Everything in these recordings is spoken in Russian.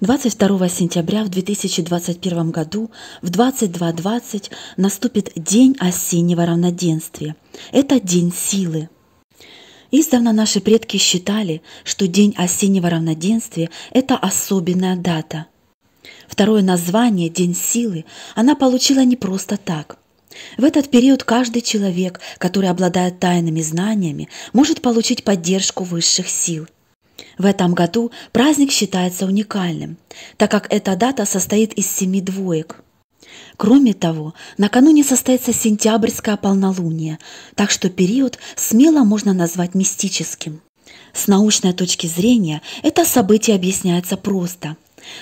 22 сентября в 2021 году в 22.20 наступит День осеннего равноденствия. Это День силы. Издавна наши предки считали, что День осеннего равноденствия – это особенная дата. Второе название – День силы – она получила не просто так – в этот период каждый человек, который обладает тайными знаниями, может получить поддержку высших сил – в этом году праздник считается уникальным, так как эта дата состоит из семи двоек. Кроме того, накануне состоится сентябрьская полнолуние, так что период смело можно назвать мистическим. С научной точки зрения это событие объясняется просто.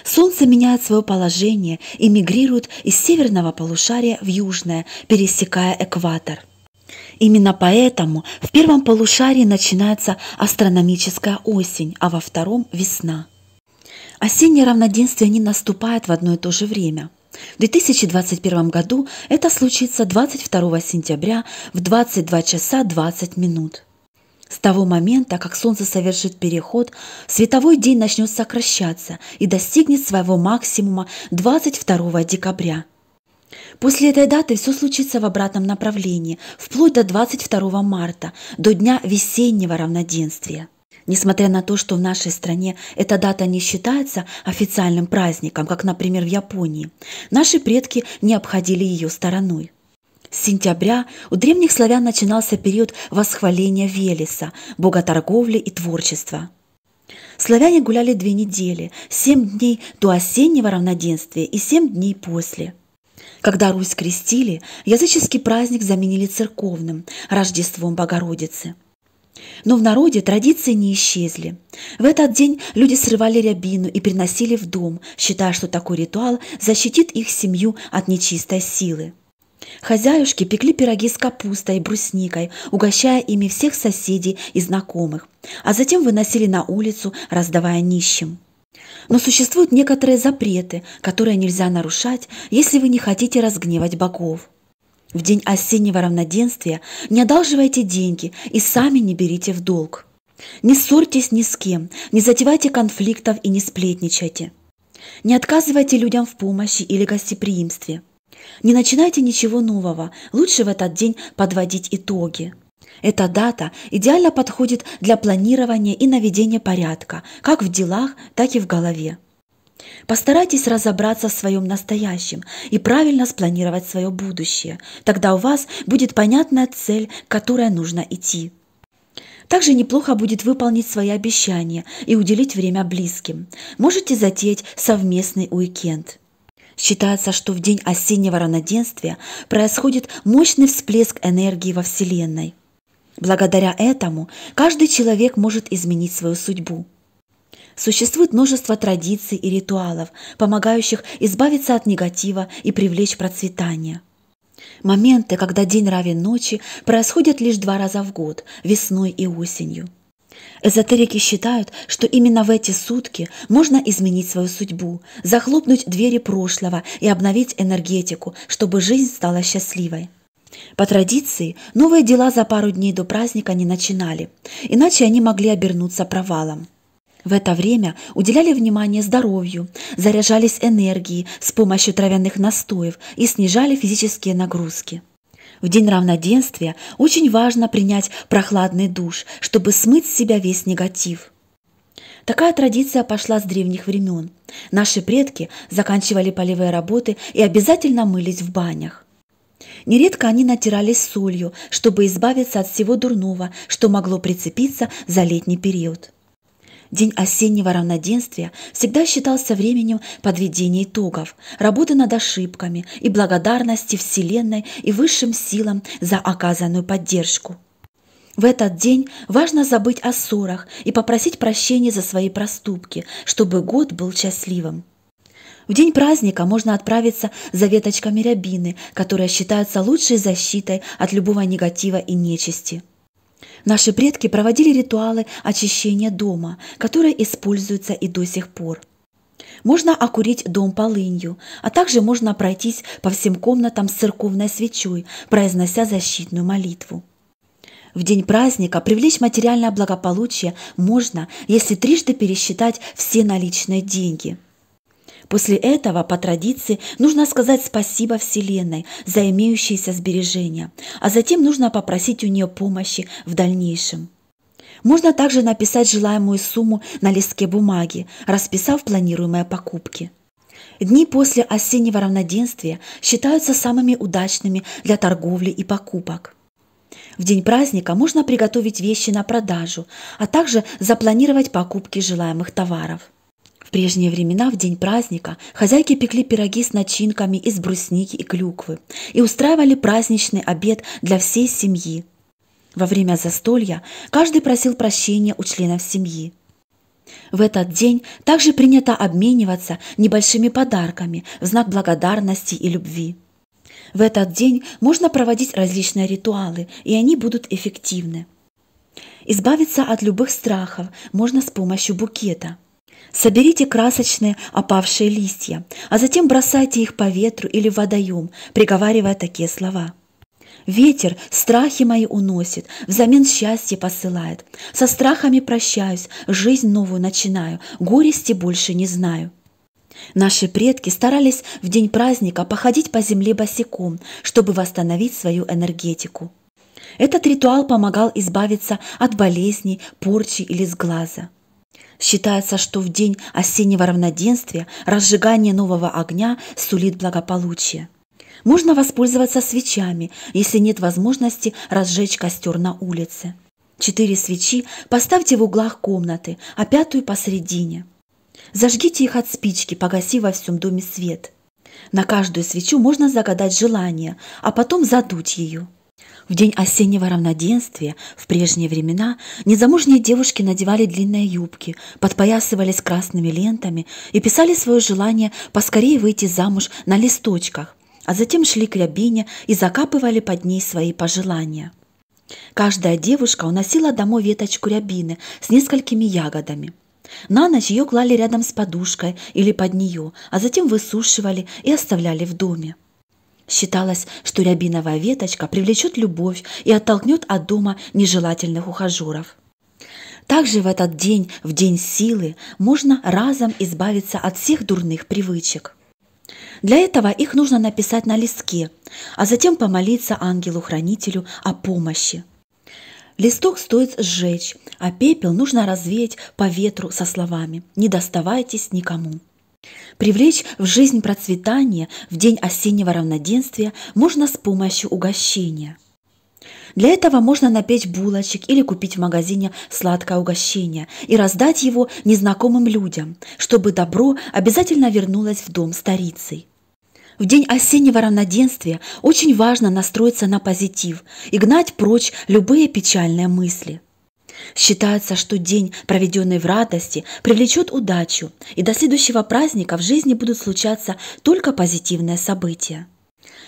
Солнце меняет свое положение и мигрирует из северного полушария в южное, пересекая экватор – Именно поэтому в первом полушарии начинается астрономическая осень, а во втором – весна. Осеннее равноденствие не наступает в одно и то же время. В 2021 году это случится 22 сентября в 22 часа 20 минут. С того момента, как Солнце совершит переход, световой день начнет сокращаться и достигнет своего максимума 22 декабря – После этой даты все случится в обратном направлении, вплоть до 22 марта, до дня весеннего равноденствия. Несмотря на то, что в нашей стране эта дата не считается официальным праздником, как, например, в Японии, наши предки не обходили ее стороной. С сентября у древних славян начинался период восхваления Велеса, бога торговли и творчества. Славяне гуляли две недели, семь дней до осеннего равноденствия и семь дней после – когда Русь крестили, языческий праздник заменили церковным – Рождеством Богородицы. Но в народе традиции не исчезли. В этот день люди срывали рябину и приносили в дом, считая, что такой ритуал защитит их семью от нечистой силы. Хозяюшки пекли пироги с капустой и брусникой, угощая ими всех соседей и знакомых, а затем выносили на улицу, раздавая нищим. Но существуют некоторые запреты, которые нельзя нарушать, если вы не хотите разгневать богов. В день осеннего равноденствия не одалживайте деньги и сами не берите в долг. Не ссорьтесь ни с кем, не затевайте конфликтов и не сплетничайте. Не отказывайте людям в помощи или гостеприимстве. Не начинайте ничего нового, лучше в этот день подводить итоги. Эта дата идеально подходит для планирования и наведения порядка, как в делах, так и в голове. Постарайтесь разобраться в своем настоящем и правильно спланировать свое будущее. Тогда у вас будет понятная цель, к которой нужно идти. Также неплохо будет выполнить свои обещания и уделить время близким. Можете затеять совместный уикенд. Считается, что в день осеннего равноденствия происходит мощный всплеск энергии во Вселенной – Благодаря этому каждый человек может изменить свою судьбу. Существует множество традиций и ритуалов, помогающих избавиться от негатива и привлечь процветание. Моменты, когда день равен ночи, происходят лишь два раза в год – весной и осенью. Эзотерики считают, что именно в эти сутки можно изменить свою судьбу, захлопнуть двери прошлого и обновить энергетику, чтобы жизнь стала счастливой. По традиции, новые дела за пару дней до праздника не начинали, иначе они могли обернуться провалом. В это время уделяли внимание здоровью, заряжались энергией с помощью травяных настоев и снижали физические нагрузки. В день равноденствия очень важно принять прохладный душ, чтобы смыть с себя весь негатив. Такая традиция пошла с древних времен. Наши предки заканчивали полевые работы и обязательно мылись в банях. Нередко они натирались солью, чтобы избавиться от всего дурного, что могло прицепиться за летний период. День осеннего равноденствия всегда считался временем подведения итогов, работы над ошибками и благодарности Вселенной и высшим силам за оказанную поддержку. В этот день важно забыть о ссорах и попросить прощения за свои проступки, чтобы год был счастливым. В день праздника можно отправиться за веточками рябины, которые считаются лучшей защитой от любого негатива и нечисти. Наши предки проводили ритуалы очищения дома, которые используются и до сих пор. Можно окурить дом полынью, а также можно пройтись по всем комнатам с церковной свечой, произнося защитную молитву. В день праздника привлечь материальное благополучие можно, если трижды пересчитать все наличные деньги – После этого, по традиции, нужно сказать спасибо Вселенной за имеющиеся сбережения, а затем нужно попросить у нее помощи в дальнейшем. Можно также написать желаемую сумму на листке бумаги, расписав планируемые покупки. Дни после осеннего равноденствия считаются самыми удачными для торговли и покупок. В день праздника можно приготовить вещи на продажу, а также запланировать покупки желаемых товаров. В прежние времена, в день праздника, хозяйки пекли пироги с начинками из брусники и клюквы и устраивали праздничный обед для всей семьи. Во время застолья каждый просил прощения у членов семьи. В этот день также принято обмениваться небольшими подарками в знак благодарности и любви. В этот день можно проводить различные ритуалы, и они будут эффективны. Избавиться от любых страхов можно с помощью букета – Соберите красочные опавшие листья, а затем бросайте их по ветру или в водоем, приговаривая такие слова. Ветер страхи мои уносит, взамен счастье посылает. Со страхами прощаюсь, жизнь новую начинаю, горести больше не знаю. Наши предки старались в день праздника походить по земле босиком, чтобы восстановить свою энергетику. Этот ритуал помогал избавиться от болезней, порчи или сглаза. Считается, что в день осеннего равноденствия разжигание нового огня сулит благополучие. Можно воспользоваться свечами, если нет возможности разжечь костер на улице. Четыре свечи поставьте в углах комнаты, а пятую посередине. Зажгите их от спички, погасив во всем доме свет. На каждую свечу можно загадать желание, а потом задуть ее – в день осеннего равноденствия в прежние времена незамужние девушки надевали длинные юбки, подпоясывались красными лентами и писали свое желание поскорее выйти замуж на листочках, а затем шли к рябине и закапывали под ней свои пожелания. Каждая девушка уносила домой веточку рябины с несколькими ягодами. На ночь ее клали рядом с подушкой или под нее, а затем высушивали и оставляли в доме. Считалось, что рябиновая веточка привлечет любовь и оттолкнет от дома нежелательных ухажеров. Также в этот день, в день силы, можно разом избавиться от всех дурных привычек. Для этого их нужно написать на листке, а затем помолиться ангелу-хранителю о помощи. Листок стоит сжечь, а пепел нужно развеять по ветру со словами «Не доставайтесь никому». Привлечь в жизнь процветание в день осеннего равноденствия можно с помощью угощения. Для этого можно напечь булочек или купить в магазине сладкое угощение и раздать его незнакомым людям, чтобы добро обязательно вернулось в дом старицей. В день осеннего равноденствия очень важно настроиться на позитив и гнать прочь любые печальные мысли – Считается, что день, проведенный в радости, привлечет удачу, и до следующего праздника в жизни будут случаться только позитивные события.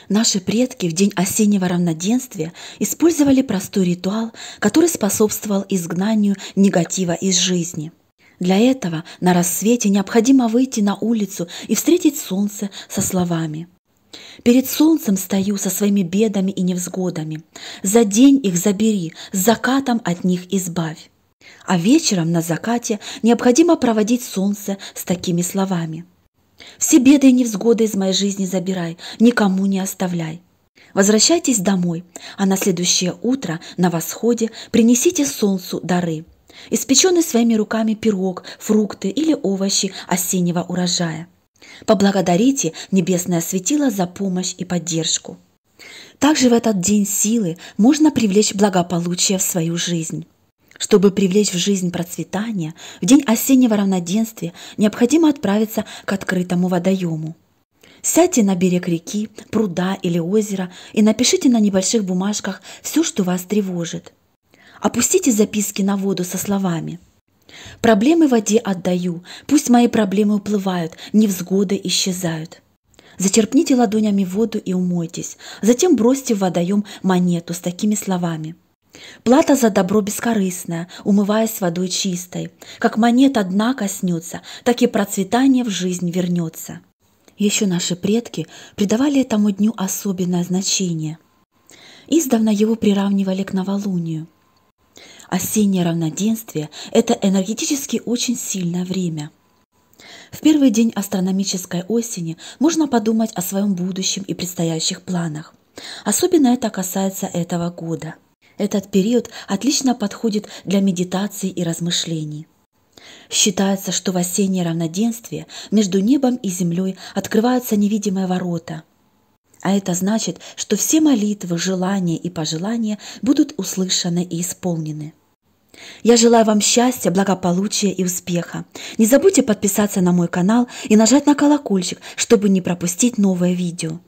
Наши предки в день осеннего равноденствия использовали простой ритуал, который способствовал изгнанию негатива из жизни. Для этого на рассвете необходимо выйти на улицу и встретить солнце со словами – Перед солнцем стою со своими бедами и невзгодами. За день их забери, с закатом от них избавь. А вечером на закате необходимо проводить солнце с такими словами. Все беды и невзгоды из моей жизни забирай, никому не оставляй. Возвращайтесь домой, а на следующее утро на восходе принесите солнцу дары. Испеченный своими руками пирог, фрукты или овощи осеннего урожая – Поблагодарите Небесное Светило за помощь и поддержку. Также в этот день силы можно привлечь благополучие в свою жизнь. Чтобы привлечь в жизнь процветание, в день осеннего равноденствия необходимо отправиться к открытому водоему. Сядьте на берег реки, пруда или озера и напишите на небольших бумажках все, что вас тревожит. Опустите записки на воду со словами – Проблемы в воде отдаю, пусть мои проблемы уплывают, невзгоды исчезают. Зачерпните ладонями воду и умойтесь, затем бросьте в водоем монету с такими словами. Плата за добро бескорыстная, умываясь водой чистой. Как монета одна коснется, так и процветание в жизнь вернется. Еще наши предки придавали этому дню особенное значение. Издавна его приравнивали к новолунию – Осеннее равноденствие – это энергетически очень сильное время. В первый день астрономической осени можно подумать о своем будущем и предстоящих планах. Особенно это касается этого года. Этот период отлично подходит для медитации и размышлений. Считается, что в осеннее равноденствие между небом и землей открываются невидимые ворота. А это значит, что все молитвы, желания и пожелания будут услышаны и исполнены. Я желаю вам счастья, благополучия и успеха. Не забудьте подписаться на мой канал и нажать на колокольчик, чтобы не пропустить новое видео.